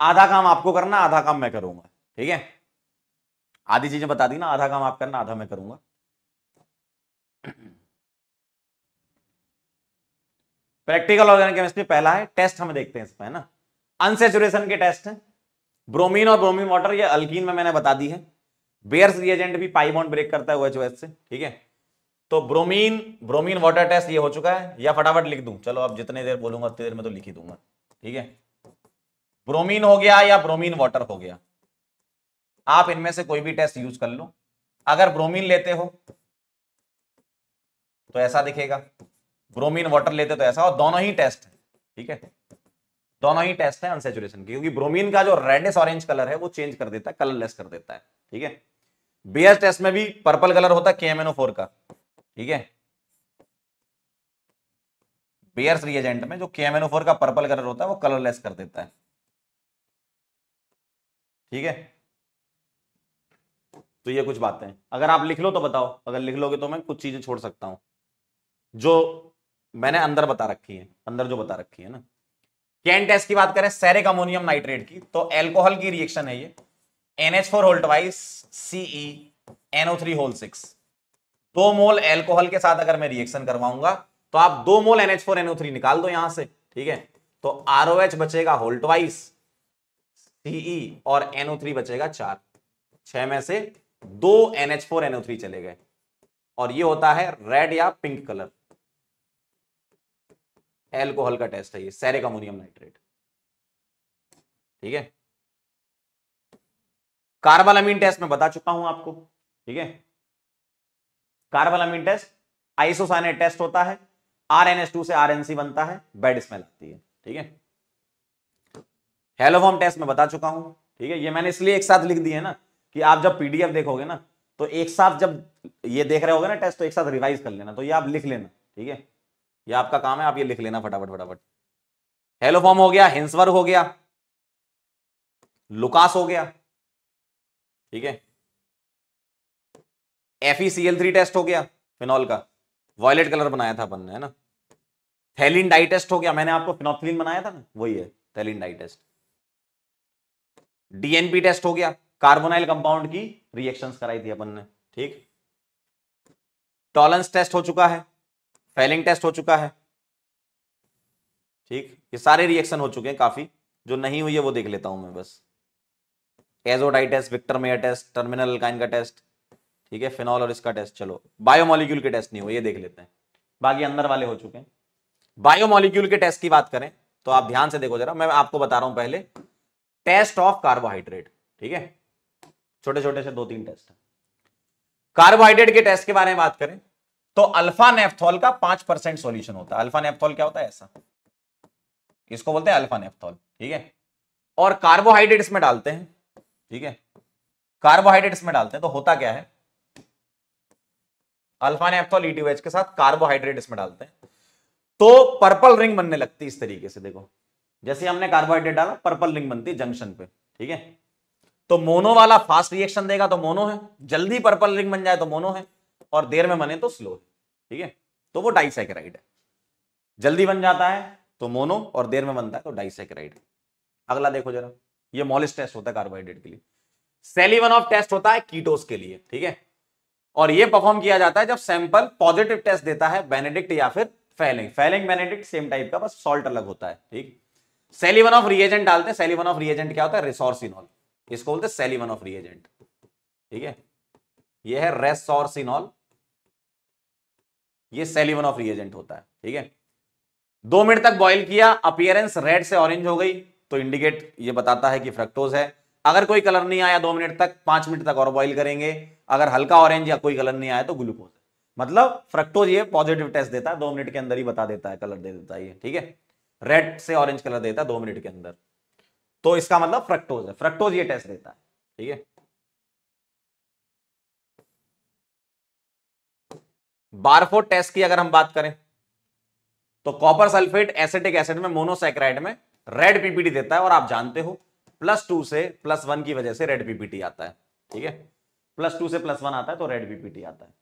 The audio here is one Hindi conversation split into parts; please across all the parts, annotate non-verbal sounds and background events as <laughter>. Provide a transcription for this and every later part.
आधा काम आपको करना आधा काम मैं करूंगा ठीक है आधी चीजें बता दी ना आधा काम आप करना आधा मैं करूंगा प्रैक्टिकल ऑर्गेनिक केमिस्ट्री पहला है टेस्ट हम देखते हैं इसमें है ना अनसेचुरेशन के टेस्ट हैं ब्रोमीन और ब्रोमीन वाटर ये अल्कीन में मैंने बता दी है बेयर्स रिएजेंट भी पाइबॉन्ड ब्रेक करता है ओएचओएस से ठीक है तो ब्रोमीन ब्रोमीन वाटर टेस्ट ये हो चुका है या फटाफट लिख दूं चलो अब जितने देर बोलूंगा उतनी देर में तो लिख ही दूंगा ठीक है ब्रोमीन हो गया या ब्रोमीन वाटर हो गया आप इनमें से कोई भी टेस्ट यूज कर लो अगर ब्रोमीन लेते हो तो ऐसा दिखेगा ब्रोमीन वाटर लेते तो ऐसा और दोनों ही टेस्ट है ठीक है दोनों ही टेस्ट है अनसेचुरेशन के क्योंकि ब्रोमीन का जो रेडिस ऑरेंज कलर है वो चेंज कर देता है कलरलेस कर देता है ठीक है बेयर टेस्ट में भी पर्पल कलर होता है के का ठीक है बेयर्स रिएजेंट में जो के का पर्पल कलर होता है वो कलरलेस कर देता है ठीक है तो ये कुछ बातें अगर आप लिख लो तो बताओ अगर लिख लोगे तो मैं कुछ चीजें छोड़ सकता हूं जो मैंने अंदर बता रखी है अंदर जो बता रखी है ना कैन टेस्ट की बात करें सैरिक अमोनियम नाइट्रेट की तो एल्कोहल की रिएक्शन है ये NH four whole twice CE NO three whole six दो मोल एल्कोहल के साथ अगर मैं रिएक्शन करवाऊंगा तो आप दो mole NH four NO three निकाल दो यहां से ठीक है तो एच बचेगा होल्टवाइस सीई e और एनओ थ्री बचेगा चार छह में से दो N H four NO three चले गए और ये होता है रेड या पिंक कलर एल्कोहल का टेस्ट है ये सैरिक अमोनियम नाइट्रेट ठीक है कार्बलामीन टेस्ट में बता चुका हूं आपको ठीक है कार्बलामीन टेस्ट आइसोसाइनेट टेस्ट होता है आर एन एस टू से आर एन सी बनता है बेड स्मेल आती है ठीक है हेलोफॉर्म टेस्ट मैं बता चुका हूं ठीक है ये मैंने इसलिए एक साथ लिख दी है ना कि आप जब पीडीएफ देखोगे ना तो एक साथ जब ये देख रहे होगे ना टेस्ट तो एक साथ रिवाइज कर लेना तो ये आप लिख लेना ठीक है ये आपका काम है आप ये लिख लेना फटाफट फटाफट हेलोफॉर्म हो गया हिंसवर हो गया लुकास हो गया ठीक है एफ थ्री टेस्ट हो गया फिनॉल का वॉयलेट कलर बनाया था अपन ने है ना थैलिन डाई टेस्ट हो गया मैंने आपको फिनोथिलिन बनाया था ना वही है phthalein dye test DNP test हो गया कार्बोनाइल कंपाउंड की रिएक्शंस कराई थी अपन ने ठीक टॉलेंस टेस्ट हो चुका है फेलिंग टेस्ट हो चुका है ठीक ये सारे रिएक्शन हो चुके हैं काफी जो नहीं हुई है वो देख लेता हूं मैं बस azo dye test Victor Meyer test terminal alkyne का टेस्ट ठीक है फिनॉल और इसका टेस्ट चलो बायोमोलिक्यूल के टेस्ट नहीं हुए ये देख लेते हैं बाकी अंदर वाले हो चुके हैं बायोमोलिक्यूल के टेस्ट की बात करें तो आप ध्यान से देखो जरा मैं आपको बता रहा हूं पहले टेस्ट ऑफ कार्बोहाइड्रेट ठीक है छोटे छोटे से दो तीन टेस्ट कार्बोहाइड्रेट के टेस्ट के बारे में बात करें तो अल्फा नेफ्थॉल का पांच परसेंट सोल्यूशन होता है अल्फा नेफ्थॉल क्या होता है ऐसा इसको बोलते हैं अल्फा नेफ्थॉल ठीक है और कार्बोहाइड्रेट इसमें डालते हैं ठीक है कार्बोहाइड्रेट इसमें डालते हैं तो होता क्या है अल्फा नेफ्थॉल ईटीएच e के साथ कार्बोहाइड्रेट इसमें डालते हैं तो पर्पल रिंग बनने लगती है इस तरीके से देखो जैसे हमने कार्बोहाइड्रेट डाला पर्पल रिंग बनती है जंक्शन पे ठीक है तो मोनो वाला फास्ट रिएक्शन देगा तो मोनो है जल्दी पर्पल रिंग बन जाए तो मोनो है और देर में बने तो स्लो है ठीक है तो वो डाइसाइक्राइड है जल्दी बन जाता है तो मोनो और देर में बनता है तो डाइसाइक्राइड अगला देखो जरा ये मॉलिस टेस्ट होता है कार्बोहाइड्रेट के लिए सेलिवन ऑफ टेस्ट होता है कीटोस के लिए ठीक है और ये परफॉर्म किया जाता है जब सैंपल पॉजिटिव टेस्ट देता है बेनेडिक्ट या फिर Fehling Fehling Benedict same type का बस सॉल्ट अलग होता है ठीक है सेलिवन ऑफ रिएजेंट डालते हैं सेलिवन ऑफ रिएजेंट क्या होता है रेसोर्सिनॉल इसको बोलते हैं सेलिवन ऑफ रिएजेंट ठीक है ये है रेसोर्सिनॉल ये सेलिवन ऑफ रिएजेंट होता है ठीक है दो मिनट तक बॉइल किया अपियरेंस रेड से ऑरेंज हो गई तो इंडिकेट ये बताता है कि फ्रक्टोज है अगर कोई कलर नहीं आया दो मिनट तक पांच मिनट तक और बॉइल करेंगे अगर हल्का ऑरेंज या कोई कलर नहीं आया तो ग्लूकोज मतलब फ्रक्टोज ये पॉजिटिव टेस्ट देता है दो मिनट के अंदर ही बता देता है कलर दे देता है ये ठीक है रेड से ऑरेंज कलर देता है दो मिनट के अंदर तो इसका मतलब फ्रक्टोज है फ्रक्टोज ये टेस्ट देता है ठीक है बारफो टेस्ट की अगर हम बात करें तो कॉपर सल्फेट एसिटिक एसिड में मोनोसाइक्राइड में रेड पीपीटी देता है और आप जानते हो प्लस टू से प्लस वन की वजह से रेड पीपीटी आता है ठीक है प्लस टू से प्लस वन आता है तो रेड पीपीटी आता है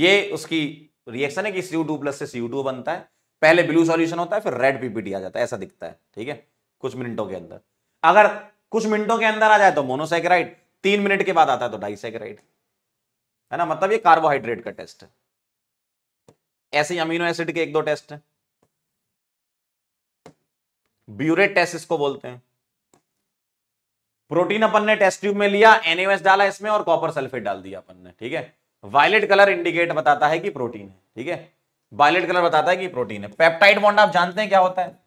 ये उसकी रिएक्शन है कि सीयू टू प्लस से सीयू टू बनता है पहले ब्लू सॉल्यूशन होता है फिर रेड पीपीटी आ जाता है ऐसा दिखता है ठीक है कुछ मिनटों के अंदर अगर कुछ मिनटों के अंदर आ जाए तो मोनोसाइक्राइड तीन मिनट के बाद आता है तो डाइसेक्राइड है ना मतलब ये कार्बोहाइड्रेट का टेस्ट है ऐसे अमीनो एसिड के एक दो टेस्ट है ब्यूरेट टेस्ट इसको बोलते हैं प्रोटीन अपन ने टेस्ट ट्यूब में लिया एनएमएस डाला इसमें और कॉपर सल्फेट डाल दिया अपन ने ठीक है वायलेट कलर इंडिकेट बताता है कि प्रोटीन है ठीक है वायलेट कलर बताता है कि प्रोटीन है पेप्टाइड बॉन्ड आप जानते हैं क्या होता है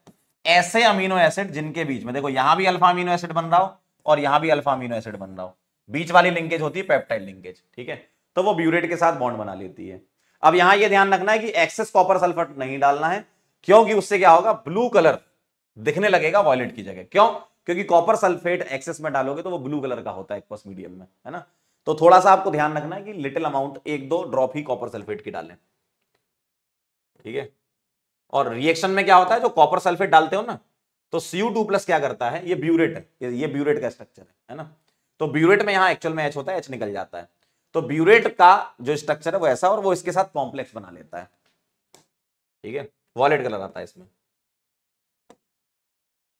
ऐसे अमीनो एसिड जिनके बीच में देखो यहां भी अल्फा अमीनो एसिड बन रहा हो और यहां भी अल्फा अमीनो एसिड बन रहा हो बीच वाली लिंकेज होती है पेप्टाइड लिंकेज ठीक है तो वो ब्यूरेट के साथ बॉन्ड बना लेती है अब यहां ये ध्यान रखना है कि एक्सेस कॉपर सल्फेट नहीं डालना है क्योंकि उससे क्या होगा ब्लू कलर दिखने लगेगा वॉयलेट की जगह क्यों क्योंकि कॉपर सल्फेट एक्सेस में डालोगे तो वो ब्लू कलर का होता है मीडियम में है ना तो थोड़ा सा आपको ध्यान रखना है कि लिटिल अमाउंट एक दो ड्रॉप ही कॉपर सल्फेट की डालें ठीक है और रिएक्शन में क्या होता है जो कॉपर सल्फेट डालते हो ना तो सीयू टू प्लस क्या करता है ये ब्यूरेट है ये ब्यूरेट का स्ट्रक्चर है है ना तो ब्यूरेट में यहाँ एक्चुअल में एच होता है एच निकल जाता है तो ब्यूरेट का जो स्ट्रक्चर है वो ऐसा और वो इसके साथ कॉम्प्लेक्स बना लेता है ठीक है वॉलेट कलर आता है इसमें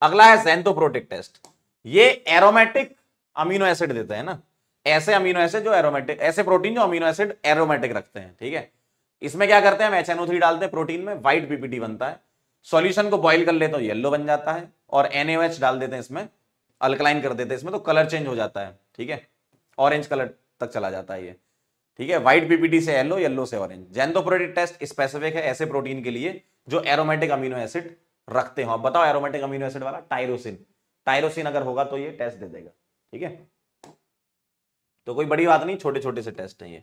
अगला है सेंथोप्रोटिक टेस्ट ये एरोमेटिक अमीनो एसिड देते हैं ना ऐसे अमीनो एसिड जो एरोमेटिक ऐसे प्रोटीन जो अमीनो एसिड एरोमेटिक रखते हैं ठीक है थीके? इसमें क्या करते हैं हम एच डालते हैं प्रोटीन में व्हाइट पीपीटी बनता है सॉल्यूशन को बॉईल कर लेते हो येलो बन जाता है और एनएच डाल देते हैं इसमें अल्कलाइन कर देते हैं इसमें तो कलर चेंज हो जाता है ठीक है ऑरेंज कलर तक चला जाता है ये ठीक है व्हाइट पीपीटी से येलो येलो से ऑरेंज जैनथोप्रोटिक टेस्ट स्पेसिफिक है ऐसे प्रोटीन के लिए जो एरोमेटिक अमीनो एसिड रखते हो बताओ एरोमेटिक अमीनो एसिड वाला टाइरोसिन टाइरोसिन अगर होगा तो ये टेस्ट दे देगा ठीक है तो कोई बड़ी बात नहीं छोटे छोटे से टेस्ट है ये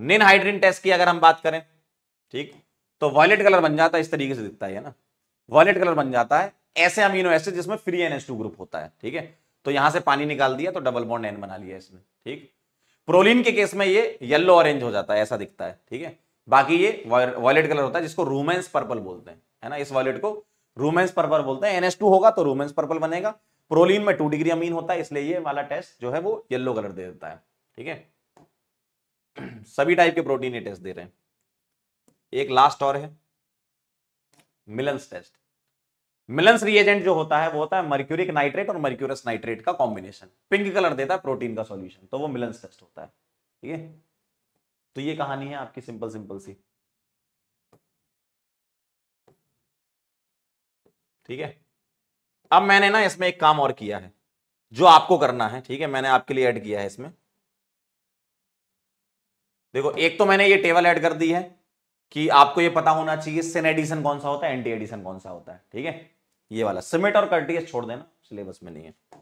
हाइड्रीन टेस्ट की अगर हम बात करें ठीक तो वॉयलेट कलर बन जाता है इस तरीके से दिखता है ना वॉयलेट कलर बन जाता है ऐसे अमीनो एसिड जिसमें फ्री एन ग्रुप होता है ठीक है तो यहां से पानी निकाल दिया तो डबल बॉन्ड एन बना लिया इसमें ठीक प्रोलिन के केस में ये येलो ऑरेंज हो जाता है ऐसा दिखता है ठीक है बाकी ये वॉयलेट कलर होता है जिसको रूमेंस पर्पल बोलते हैं है ना इस वॉयलेट को रूमेंस पर्पल बोलते हैं एनएस होगा तो रूमेंस पर्पल बनेगा प्रोलिन में टू डिग्री अमीन होता है इसलिए ये वाला टेस्ट जो है वो येलो कलर दे देता है ठीक है <clears throat> सभी टाइप के प्रोटीन ये टेस्ट दे रहे हैं एक लास्ट और है मिलन्स टेस्ट मिलन्स रिएजेंट जो होता है वो होता है मर्क्यूरिक नाइट्रेट और मर्क्यूरस नाइट्रेट का कॉम्बिनेशन पिंक कलर देता है प्रोटीन का सॉल्यूशन तो वो मिलन्स टेस्ट होता है ठीक है तो ये कहानी है आपकी सिंपल सिंपल सी ठीक है अब मैंने ना इसमें एक काम और किया है जो आपको करना है ठीक है मैंने आपके लिए ऐड किया है इसमें देखो एक तो मैंने ये टेबल ऐड कर दी है कि आपको ये पता होना चाहिए सिन एडिशन कौन सा होता है एंटी एडिशन कौन सा होता है ठीक है ये वाला सिमेट और कर्टियस छोड़ देना सिलेबस में नहीं है